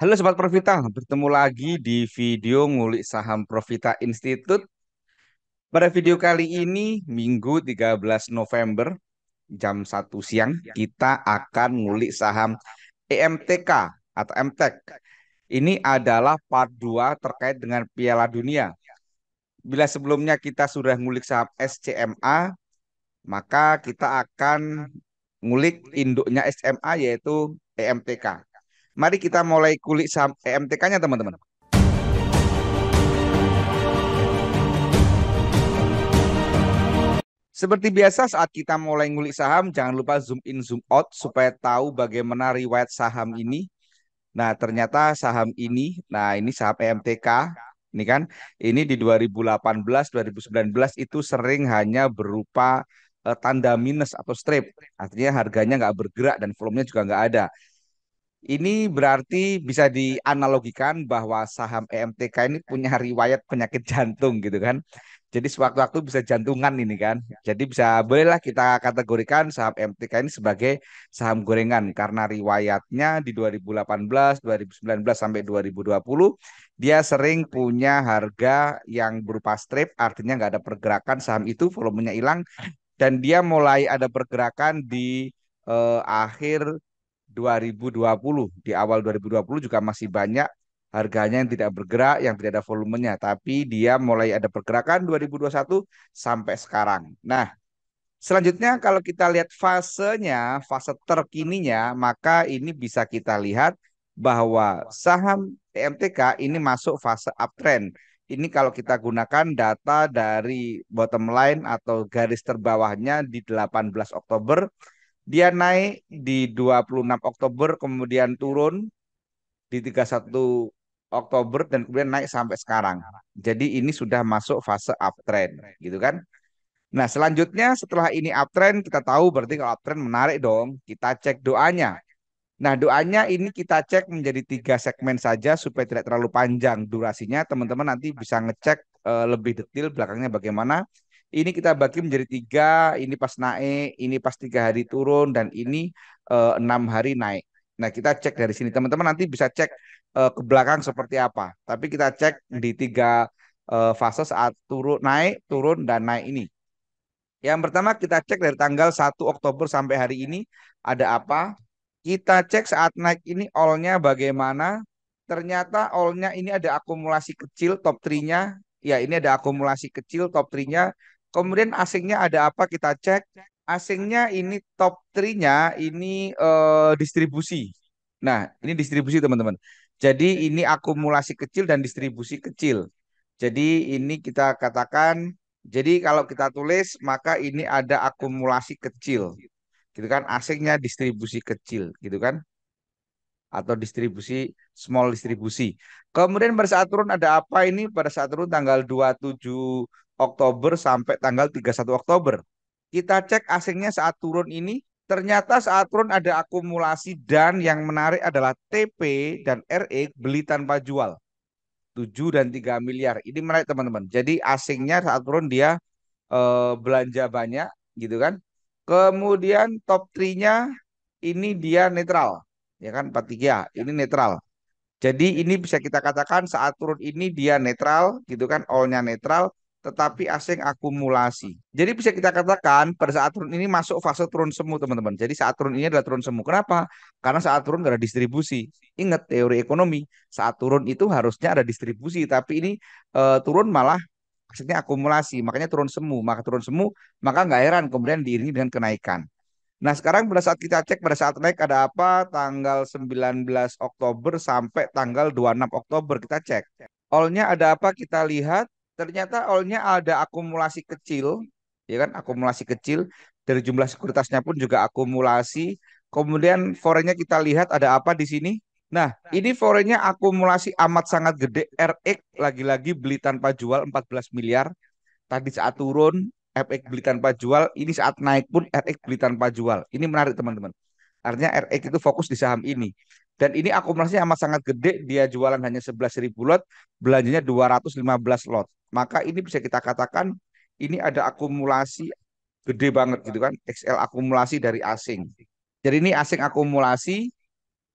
Halo Sobat Profita, bertemu lagi di video ngulik saham Profita Institute. Pada video kali ini, Minggu 13 November, jam 1 siang, kita akan ngulik saham EMTK atau MTK. E ini adalah part 2 terkait dengan Piala Dunia. Bila sebelumnya kita sudah ngulik saham SCMA, maka kita akan ngulik induknya SMA yaitu EMTK. Mari kita mulai kulik saham EMTK-nya eh, teman-teman. Seperti biasa saat kita mulai ngulik saham, jangan lupa zoom in zoom out supaya tahu bagaimana riwayat saham ini. Nah, ternyata saham ini, nah ini saham EMTK, ini kan, ini di 2018, 2019 itu sering hanya berupa eh, tanda minus atau strip. Artinya harganya nggak bergerak dan volumenya juga nggak ada. Ini berarti bisa dianalogikan bahwa saham EMTK ini punya riwayat penyakit jantung gitu kan. Jadi sewaktu-waktu bisa jantungan ini kan. Jadi bisa bolehlah kita kategorikan saham EMTK ini sebagai saham gorengan karena riwayatnya di 2018, 2019 sampai 2020 dia sering punya harga yang berupa strip artinya nggak ada pergerakan saham itu volumenya hilang dan dia mulai ada pergerakan di eh, akhir 2020 di awal 2020 juga masih banyak harganya yang tidak bergerak, yang tidak ada volumenya, tapi dia mulai ada pergerakan 2021 sampai sekarang. Nah, selanjutnya kalau kita lihat fasenya, fase terkininya, maka ini bisa kita lihat bahwa saham TMTK ini masuk fase uptrend. Ini kalau kita gunakan data dari bottom line atau garis terbawahnya di 18 Oktober dia naik di 26 Oktober kemudian turun di 31 Oktober dan kemudian naik sampai sekarang. Jadi ini sudah masuk fase uptrend gitu kan. Nah, selanjutnya setelah ini uptrend kita tahu berarti kalau uptrend menarik dong. Kita cek doanya. Nah, doanya ini kita cek menjadi tiga segmen saja supaya tidak terlalu panjang durasinya. Teman-teman nanti bisa ngecek eh, lebih detail belakangnya bagaimana. Ini kita bagi menjadi tiga, ini pas naik, ini pas tiga hari turun, dan ini uh, enam hari naik. Nah kita cek dari sini, teman-teman nanti bisa cek uh, ke belakang seperti apa. Tapi kita cek di tiga uh, fase saat turun, naik, turun, dan naik ini. Yang pertama kita cek dari tanggal 1 Oktober sampai hari ini ada apa. Kita cek saat naik ini all-nya bagaimana. Ternyata all-nya ini ada akumulasi kecil top 3-nya. Ya ini ada akumulasi kecil top 3-nya Kemudian asingnya ada apa kita cek. Asingnya ini top 3-nya ini uh, distribusi. Nah, ini distribusi teman-teman. Jadi ini akumulasi kecil dan distribusi kecil. Jadi ini kita katakan, jadi kalau kita tulis maka ini ada akumulasi kecil. Gitu kan asingnya distribusi kecil, gitu kan? Atau distribusi small distribusi. Kemudian pada saat turun ada apa ini? Pada saat turun tanggal 27 Oktober sampai tanggal 31 Oktober. Kita cek asingnya saat turun ini, ternyata saat turun ada akumulasi dan yang menarik adalah TP dan RE beli tanpa jual. 7 dan 3 miliar. Ini menarik teman-teman. Jadi asingnya saat turun dia eh, belanja banyak gitu kan. Kemudian top 3-nya ini dia netral. Ya kan 43, ya. ini netral. Jadi ini bisa kita katakan saat turun ini dia netral gitu kan, all-nya netral tetapi asing akumulasi. Jadi bisa kita katakan pada saat turun ini masuk fase turun semu teman-teman. Jadi saat turun ini adalah turun semu. Kenapa? Karena saat turun gak ada distribusi. Ingat teori ekonomi, saat turun itu harusnya ada distribusi, tapi ini e, turun malah maksudnya akumulasi, makanya turun semu. Maka turun semu, maka nggak heran kemudian diiringi dengan kenaikan. Nah sekarang pada saat kita cek pada saat naik ada apa tanggal 19 Oktober sampai tanggal 26 Oktober kita cek. Allnya ada apa kita lihat ternyata olnya ada akumulasi kecil, ya kan? Akumulasi kecil dari jumlah sekuritasnya pun juga akumulasi. Kemudian forennya kita lihat ada apa di sini? Nah, ini forennya akumulasi amat sangat gede. RX lagi-lagi beli tanpa jual 14 miliar. Tadi saat turun FX beli tanpa jual, ini saat naik pun RX beli tanpa jual. Ini menarik teman-teman. Artinya RX itu fokus di saham ini. Dan ini akumulasinya amat sangat gede, dia jualan hanya ribu lot, belanjanya 215 lot maka ini bisa kita katakan ini ada akumulasi gede banget gitu kan XL akumulasi dari asing. Jadi ini asing akumulasi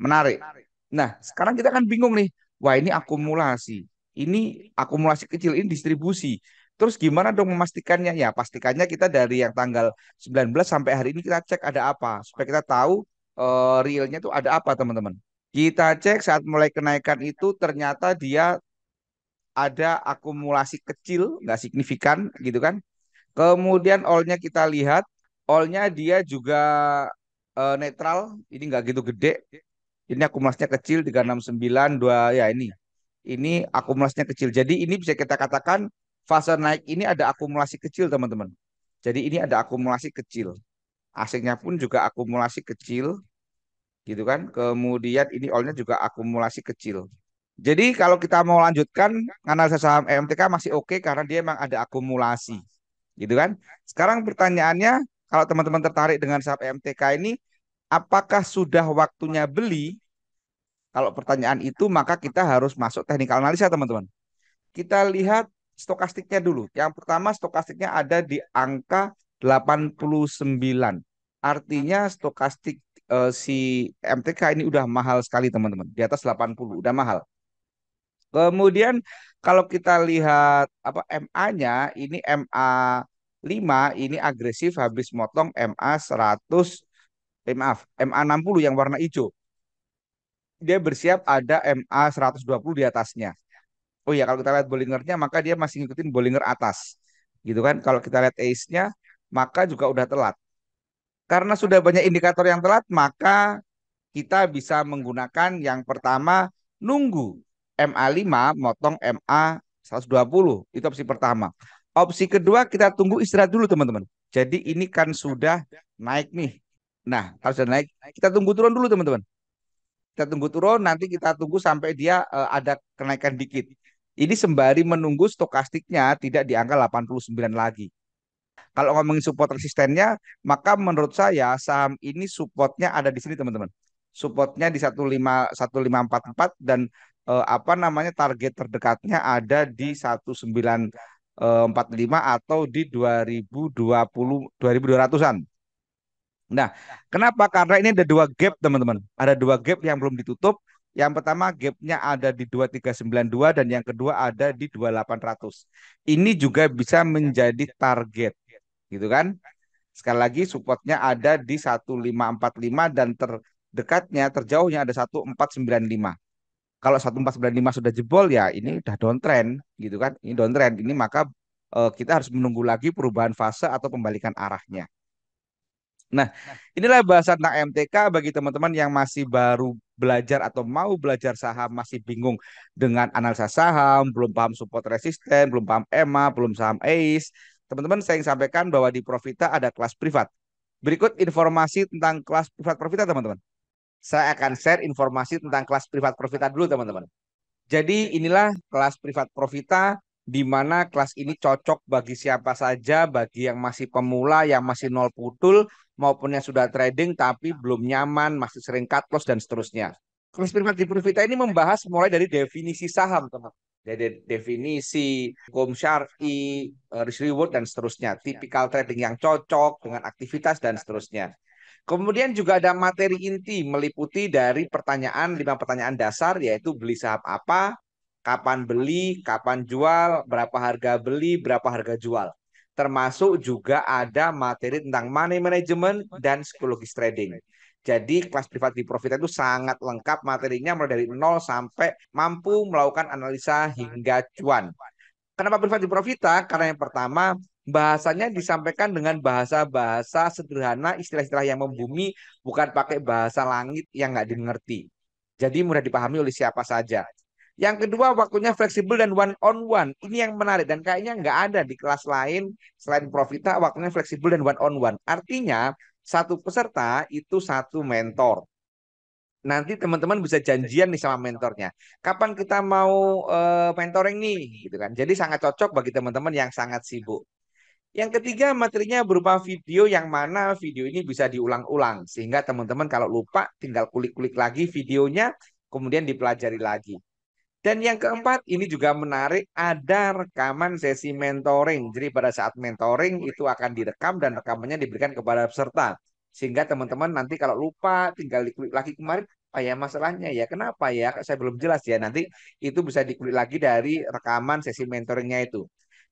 menarik. Nah, sekarang kita kan bingung nih. Wah, ini akumulasi. Ini akumulasi kecil ini distribusi. Terus gimana dong memastikannya? Ya, pastikannya kita dari yang tanggal 19 sampai hari ini kita cek ada apa supaya kita tahu uh, realnya itu ada apa, teman-teman. Kita cek saat mulai kenaikan itu ternyata dia ada akumulasi kecil, nggak signifikan gitu kan. Kemudian all-nya kita lihat, all-nya dia juga uh, netral, ini nggak gitu gede. Ini akumulasinya kecil 369 2 ya ini. Ini akumulasinya kecil. Jadi ini bisa kita katakan fase naik ini ada akumulasi kecil teman-teman. Jadi ini ada akumulasi kecil. asingnya pun juga akumulasi kecil gitu kan. Kemudian ini all-nya juga akumulasi kecil. Jadi kalau kita mau lanjutkan analisa saham EMTK masih oke okay karena dia memang ada akumulasi. Gitu kan? Sekarang pertanyaannya kalau teman-teman tertarik dengan saham EMTK ini apakah sudah waktunya beli? Kalau pertanyaan itu maka kita harus masuk teknikal analisa teman-teman. Kita lihat stokastiknya dulu. Yang pertama stokastiknya ada di angka 89. Artinya stokastik uh, si MTK ini udah mahal sekali teman-teman. Di atas 80 udah mahal. Kemudian kalau kita lihat apa MA-nya ini MA 5 ini agresif habis motong MA 100 eh, maaf MA 60 yang warna hijau. Dia bersiap ada MA 120 di atasnya. Oh iya kalau kita lihat Bollingernya maka dia masih ngikutin Bollinger atas. Gitu kan kalau kita lihat ace-nya maka juga udah telat. Karena sudah banyak indikator yang telat maka kita bisa menggunakan yang pertama nunggu MA5 motong MA 120. Itu opsi pertama. Opsi kedua kita tunggu istirahat dulu teman-teman. Jadi ini kan sudah naik nih. Nah, kalau sudah naik, kita tunggu turun dulu teman-teman. Kita tunggu turun, nanti kita tunggu sampai dia uh, ada kenaikan dikit. Ini sembari menunggu stokastiknya tidak di angka 89 lagi. Kalau ngomongin support resistennya, maka menurut saya saham ini supportnya ada di sini teman-teman. Supportnya di 15 1544 dan eh, apa namanya target terdekatnya ada di 1945 atau di 2020 2200-an. Nah, kenapa? Karena ini ada dua gap, teman-teman. Ada dua gap yang belum ditutup. Yang pertama gapnya ada di 2392 dan yang kedua ada di 2800. Ini juga bisa menjadi target, gitu kan? Sekali lagi supportnya ada di 1545 dan terdekatnya, terjauhnya ada 1495 kalau 1495 sudah jebol ya ini udah downtrend gitu kan. Ini downtrend. Ini maka uh, kita harus menunggu lagi perubahan fase atau pembalikan arahnya. Nah, inilah bahasa tentang MTK bagi teman-teman yang masih baru belajar atau mau belajar saham, masih bingung dengan analisa saham, belum paham support resisten, belum paham EMA, belum saham ACE. Teman-teman, saya ingin sampaikan bahwa di Profita ada kelas privat. Berikut informasi tentang kelas privat Profita, teman-teman saya akan share informasi tentang kelas privat profita dulu teman-teman. Jadi inilah kelas privat profita di mana kelas ini cocok bagi siapa saja, bagi yang masih pemula, yang masih nol putul, maupun yang sudah trading tapi belum nyaman, masih sering cut loss dan seterusnya. Kelas privat di profita ini membahas mulai dari definisi saham, teman. teman Jadi definisi, hukum syari, eh, risk reward, dan seterusnya. Tipikal trading yang cocok dengan aktivitas dan seterusnya. Kemudian juga ada materi inti meliputi dari pertanyaan lima pertanyaan dasar yaitu beli saham apa, kapan beli, kapan jual, berapa harga beli, berapa harga jual. Termasuk juga ada materi tentang money management dan psikologis trading. Jadi kelas privat di profit itu sangat lengkap materinya mulai dari nol sampai mampu melakukan analisa hingga cuan. Kenapa privat di Profita? Karena yang pertama bahasanya iya. disampaikan dengan bahasa-bahasa sederhana, istilah-istilah yang iya. membumi, bukan pakai bahasa langit yang nggak dimengerti. Jadi mudah dipahami oleh siapa saja. Yang kedua waktunya fleksibel dan one on one. Ini yang menarik dan kayaknya nggak ada di kelas lain selain Profita waktunya fleksibel dan one on one. Artinya satu peserta itu satu mentor. Nanti teman-teman bisa janjian nih sama mentornya. Kapan kita mau uh, mentoring nih, gitu kan? Jadi sangat cocok bagi teman-teman yang sangat sibuk. Yang ketiga materinya berupa video yang mana video ini bisa diulang-ulang sehingga teman-teman kalau lupa tinggal kulik-kulik lagi videonya kemudian dipelajari lagi. Dan yang keempat ini juga menarik ada rekaman sesi mentoring. Jadi pada saat mentoring itu akan direkam dan rekamannya diberikan kepada peserta sehingga teman-teman nanti kalau lupa tinggal dikulik lagi kemarin apa ah, ya masalahnya ya kenapa ya saya belum jelas ya nanti itu bisa dikulik lagi dari rekaman sesi mentoringnya itu.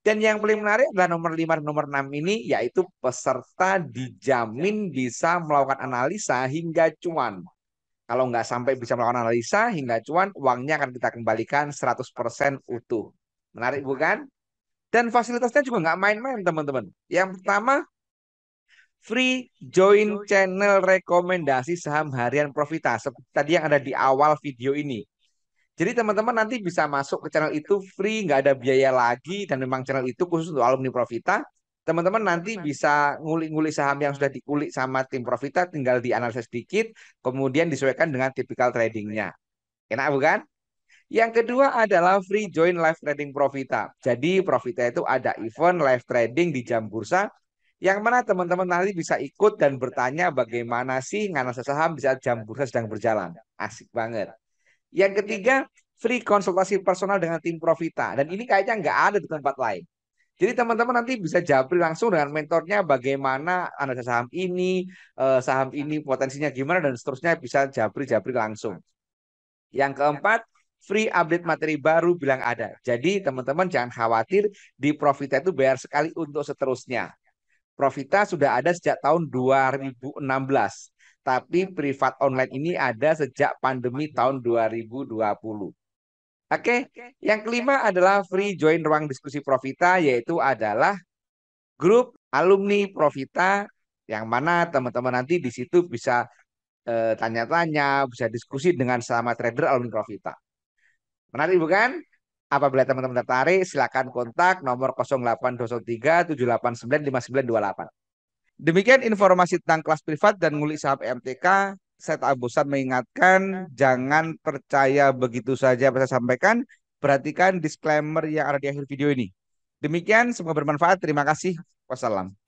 Dan yang paling menarik adalah nomor 5 dan nomor 6 ini yaitu peserta dijamin bisa melakukan analisa hingga cuan. Kalau nggak sampai bisa melakukan analisa hingga cuan, uangnya akan kita kembalikan 100% utuh. Menarik bukan? Dan fasilitasnya juga nggak main-main teman-teman. Yang pertama, free join channel rekomendasi saham harian Profita. Seperti tadi yang ada di awal video ini. Jadi teman-teman nanti bisa masuk ke channel itu free, nggak ada biaya lagi dan memang channel itu khusus untuk alumni Profita. Teman-teman nanti bisa ngulik-ngulik saham yang sudah dikulik sama tim Profita, tinggal dianalisis sedikit, kemudian disesuaikan dengan tipikal tradingnya. Enak bukan? Yang kedua adalah free join live trading Profita. Jadi Profita itu ada event live trading di jam bursa yang mana teman-teman nanti bisa ikut dan bertanya bagaimana sih nganasa saham bisa jam bursa sedang berjalan. Asik banget. Yang ketiga, free konsultasi personal dengan tim Profita. Dan ini kayaknya nggak ada di tempat lain. Jadi teman-teman nanti bisa japri langsung dengan mentornya bagaimana analisa saham ini, eh, saham ini potensinya gimana dan seterusnya bisa japri-japri langsung. Yang keempat, free update materi baru bilang ada. Jadi teman-teman jangan khawatir di Profita itu bayar sekali untuk seterusnya. Profita sudah ada sejak tahun 2016 tapi privat online ini ada sejak pandemi tahun 2020. Oke, yang kelima adalah free join ruang diskusi Profita yaitu adalah grup alumni Profita yang mana teman-teman nanti di situ bisa eh, tanya-tanya, bisa diskusi dengan sama trader alumni Profita. Menarik bukan? Apabila teman-teman tertarik, silakan kontak nomor 0823 789 5928. Demikian informasi tentang kelas privat dan ngulik saham MTK. Saya tak bosan mengingatkan, ya. jangan percaya begitu saja apa saya sampaikan. Perhatikan disclaimer yang ada di akhir video ini. Demikian, semoga bermanfaat. Terima kasih. Wassalam.